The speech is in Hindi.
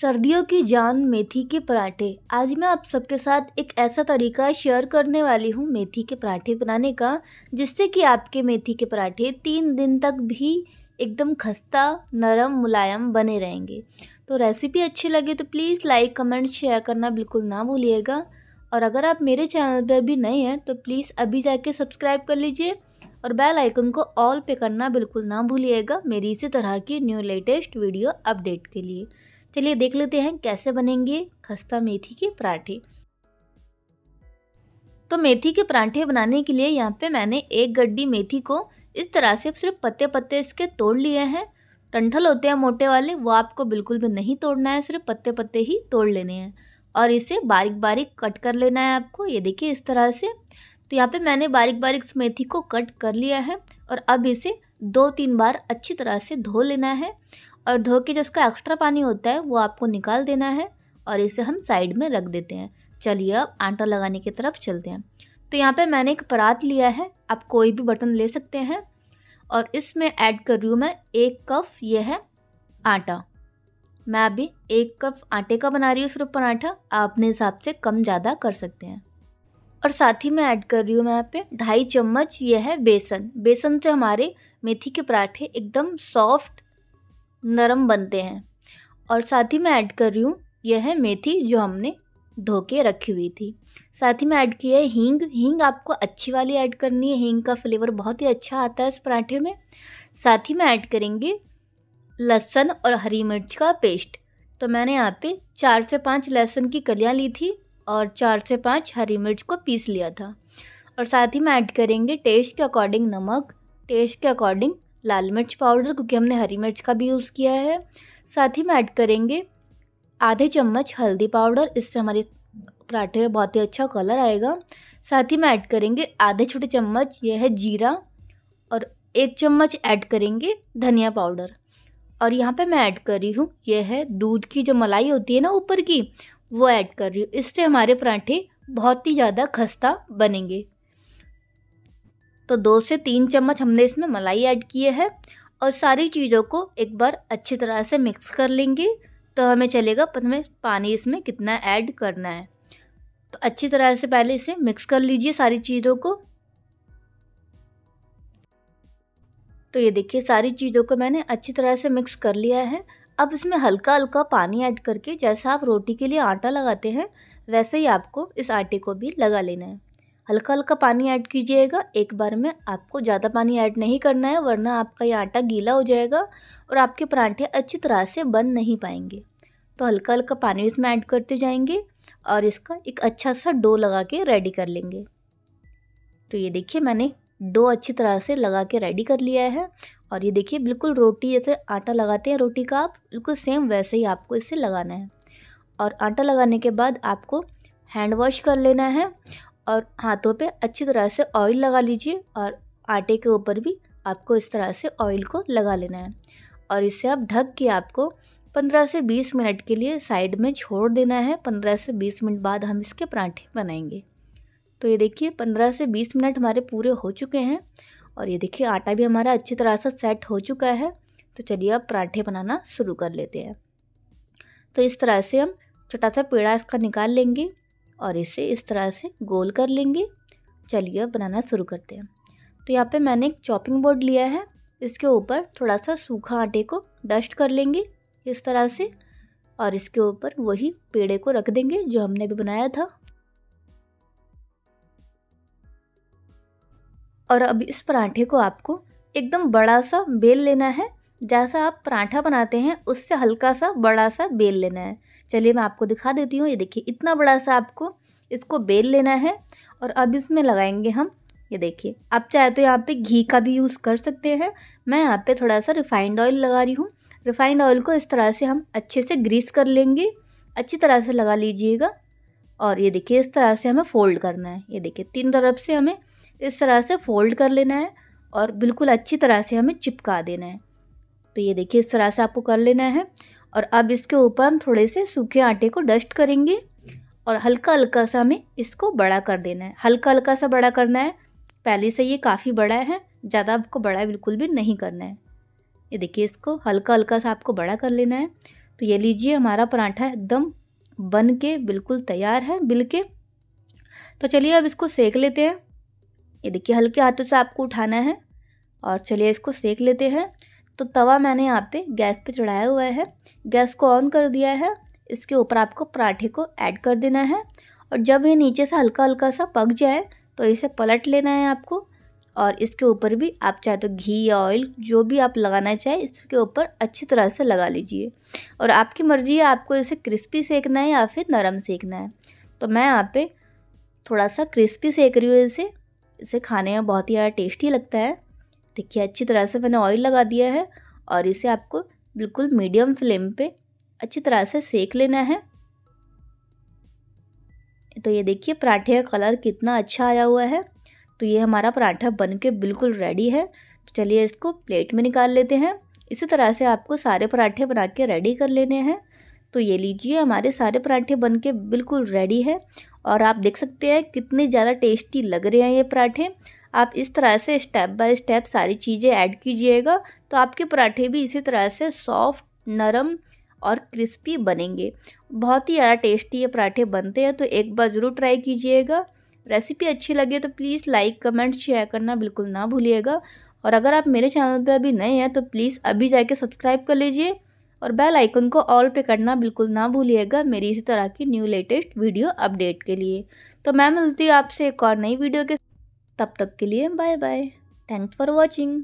सर्दियों की जान मेथी के पराठे आज मैं आप सबके साथ एक ऐसा तरीका शेयर करने वाली हूँ मेथी के पराठे बनाने का जिससे कि आपके मेथी के पराठे तीन दिन तक भी एकदम खस्ता नरम मुलायम बने रहेंगे तो रेसिपी अच्छी लगे तो प्लीज़ लाइक कमेंट शेयर करना बिल्कुल ना भूलिएगा और अगर आप मेरे चैनल पर अभी नए हैं तो प्लीज़ अभी जाके सब्सक्राइब कर लीजिए और बेल आइकन को ऑल पे करना बिल्कुल ना भूलिएगा मेरी इसी तरह की न्यू लेटेस्ट वीडियो अपडेट के लिए चलिए देख लेते हैं कैसे बनेंगे खस्ता मेथी के पराठे तो मेथी के पराठे बनाने के लिए यहाँ पे मैंने एक गड्डी मेथी को इस तरह से सिर्फ पत्ते पत्ते इसके तोड़ लिए हैं टंठल होते हैं मोटे वाले वो आपको बिल्कुल भी नहीं तोड़ना है सिर्फ पत्ते पत्ते ही तोड़ लेने हैं और इसे बारीक बारीक कट कर लेना है आपको ये देखिए इस तरह से तो यहाँ पे मैंने बारीक बारीक इस मेथी को कट कर लिया है और अब इसे दो तीन बार अच्छी तरह से धो लेना है और धो के जो उसका एक्स्ट्रा पानी होता है वो आपको निकाल देना है और इसे हम साइड में रख देते हैं चलिए अब आटा लगाने की तरफ चलते हैं तो यहाँ पे मैंने एक परात लिया है आप कोई भी बर्तन ले सकते हैं और इसमें ऐड कर रही हूँ मैं एक कप ये है आटा मैं अभी एक कप आटे का बना रही हूँ सिर्फ पराठा आप अपने हिसाब से कम ज़्यादा कर सकते हैं और साथ ही मैं ऐड कर रही हूँ मैं यहाँ पे ढाई चम्मच ये है बेसन बेसन से हमारे मेथी के पराठे एकदम सॉफ्ट नरम बनते हैं और साथ ही मैं ऐड कर रही हूँ यह है मेथी जो हमने धो के रखी हुई थी साथ ही मैं ऐड की है हींग हींग आपको अच्छी वाली ऐड करनी है हींग का फ्लेवर बहुत ही अच्छा आता है इस पराठे में साथ ही मैं ऐड करेंगे लहसुन और हरी मिर्च का पेस्ट तो मैंने यहाँ पे चार से पाँच लहसुन की कलियाँ ली थी और चार से पाँच हरी मिर्च को पीस लिया था और साथ ही में ऐड करेंगे टेस्ट के अकॉर्डिंग नमक टेस्ट के अकॉर्डिंग लाल मिर्च पाउडर क्योंकि हमने हरी मिर्च का भी यूज़ किया है साथ ही में ऐड करेंगे आधे चम्मच हल्दी पाउडर इससे हमारे पराठे में बहुत ही अच्छा कलर आएगा साथ ही में ऐड करेंगे आधे छोटे चम्मच यह है जीरा और एक चम्मच ऐड करेंगे धनिया पाउडर और यहाँ पे मैं ऐड कर रही हूँ यह है दूध की जो मलाई होती है ना ऊपर की वो ऐड कर रही हूँ इससे हमारे पराठे बहुत ही ज़्यादा खस्ता बनेंगे तो दो से तीन चम्मच हमने इसमें मलाई ऐड किए हैं और सारी चीज़ों को एक बार अच्छी तरह से मिक्स कर लेंगे तो हमें चलेगा हमें पानी इसमें कितना ऐड करना है तो अच्छी तरह से पहले इसे मिक्स कर लीजिए सारी चीज़ों को तो ये देखिए सारी चीज़ों को मैंने अच्छी तरह से मिक्स कर लिया है अब इसमें हल्का हल्का पानी ऐड करके जैसा आप रोटी के लिए आटा लगाते हैं वैसे ही आपको इस आटे को भी लगा लेना है हल्का हल्का पानी ऐड कीजिएगा एक बार में आपको ज़्यादा पानी ऐड नहीं करना है वरना आपका ये आटा गीला हो जाएगा और आपके परांठे अच्छी तरह से बन नहीं पाएंगे तो हल्का हल्का पानी इसमें ऐड करते जाएंगे और इसका एक अच्छा सा डो लगा के रेडी कर लेंगे तो ये देखिए मैंने डो अच्छी तरह से लगा के रेडी कर लिया है और ये देखिए बिल्कुल रोटी जैसे आटा लगाते हैं रोटी का आप बिल्कुल सेम वैसे ही आपको इसे लगाना है और आटा लगाने के बाद आपको हैंड वॉश कर लेना है और हाथों पे अच्छी तरह से ऑयल लगा लीजिए और आटे के ऊपर भी आपको इस तरह से ऑयल को लगा लेना है और इसे आप ढक के आपको 15 से 20 मिनट के लिए साइड में छोड़ देना है 15 से 20 मिनट बाद हम इसके परांठे बनाएंगे तो ये देखिए 15 से 20 मिनट हमारे पूरे हो चुके हैं और ये देखिए आटा भी हमारा अच्छी तरह से सेट हो चुका है तो चलिए अब पराठे बनाना शुरू कर लेते हैं तो इस तरह से हम छोटा सा पेड़ा इसका निकाल लेंगे और इसे इस तरह से गोल कर लेंगे चलिए बनाना शुरू करते हैं तो यहाँ पे मैंने एक चॉपिंग बोर्ड लिया है इसके ऊपर थोड़ा सा सूखा आटे को डस्ट कर लेंगे इस तरह से और इसके ऊपर वही पेड़े को रख देंगे जो हमने भी बनाया था और अब इस पराठे को आपको एकदम बड़ा सा बेल लेना है जैसा आप पराठा बनाते हैं उससे हल्का सा बड़ा सा बेल लेना है चलिए मैं आपको दिखा देती हूँ ये देखिए इतना बड़ा सा आपको इसको बेल लेना है और अब इसमें लगाएंगे हम ये देखिए आप चाहे तो यहाँ पे घी का भी यूज़ कर सकते हैं मैं यहाँ पे थोड़ा सा रिफाइंड ऑयल लगा रही हूँ रिफाइंड ऑयल को इस तरह से हम अच्छे से ग्रीस कर लेंगे अच्छी तरह से लगा लीजिएगा और ये देखिए इस तरह से हमें फ़ोल्ड करना है ये देखिए तीन तरफ से हमें इस तरह से फ़ोल्ड कर लेना है और बिल्कुल अच्छी तरह से हमें चिपका देना है तो ये देखिए इस तरह से आपको कर लेना है और अब इसके ऊपर हम थोड़े से सूखे आटे को डस्ट करेंगे और हल्का हल्का सा हमें इसको बड़ा कर देना है हल्का हल्का सा बड़ा करना है पहले से ये काफ़ी बड़ा है ज़्यादा आपको बड़ा बिल्कुल भी नहीं करना है ये देखिए इसको हल्का हल्का सा आपको बड़ा कर लेना है तो ये लीजिए हमारा पराठा एकदम बन के बिल्कुल तैयार है बिल के तो चलिए अब इसको सेक लेते हैं ये देखिए हल्के हाथों से आपको उठाना है और चलिए इसको सेक लेते हैं तो तवा मैंने यहाँ पे गैस पे चढ़ाया हुआ है गैस को ऑन कर दिया है इसके ऊपर आपको पराठे को ऐड कर देना है और जब ये नीचे से हल्का हल्का सा पक जाए तो इसे पलट लेना है आपको और इसके ऊपर भी आप चाहे तो घी या ऑयल जो भी आप लगाना चाहे इसके ऊपर अच्छी तरह से लगा लीजिए और आपकी मर्ज़ी है आपको इसे क्रिस्पी सेकना है या फिर नरम सेकना है तो मैं यहाँ पे थोड़ा सा क्रिस्पी सेक रही हूँ इसे इसे खाने में बहुत ही ज़्यादा टेस्टी लगता है देखिए अच्छी तरह से मैंने ऑयल लगा दिया है और इसे आपको बिल्कुल मीडियम फ्लेम पे अच्छी तरह से सेक लेना है तो ये देखिए पराठे का कलर कितना अच्छा आया हुआ है तो ये हमारा पराठा बन के बिल्कुल रेडी है तो चलिए इसको प्लेट में निकाल लेते हैं इसी तरह से आपको सारे पराठे बना के रेडी कर लेने हैं तो ये लीजिए हमारे सारे पराठे बन के बिल्कुल रेडी है और आप देख सकते हैं कितने ज़्यादा टेस्टी लग रहे हैं ये पराठे आप इस तरह से स्टेप बाय स्टेप सारी चीज़ें ऐड कीजिएगा तो आपके पराठे भी इसी तरह से सॉफ्ट नरम और क्रिस्पी बनेंगे बहुत ही ज़्यादा टेस्टी ये पराठे बनते हैं तो एक बार ज़रूर ट्राई कीजिएगा रेसिपी अच्छी लगे तो प्लीज़ लाइक कमेंट शेयर करना बिल्कुल ना भूलिएगा और अगर आप मेरे चैनल पर अभी नए हैं तो प्लीज़ अभी जाके सब्सक्राइब कर लीजिए और बेल आइकन को ऑल पे करना बिल्कुल ना भूलिएगा मेरी इसी तरह की न्यू लेटेस्ट वीडियो अपडेट के लिए तो मैं मिलती हूँ आपसे एक और नई वीडियो के तब तक के लिए bye bye thanks for watching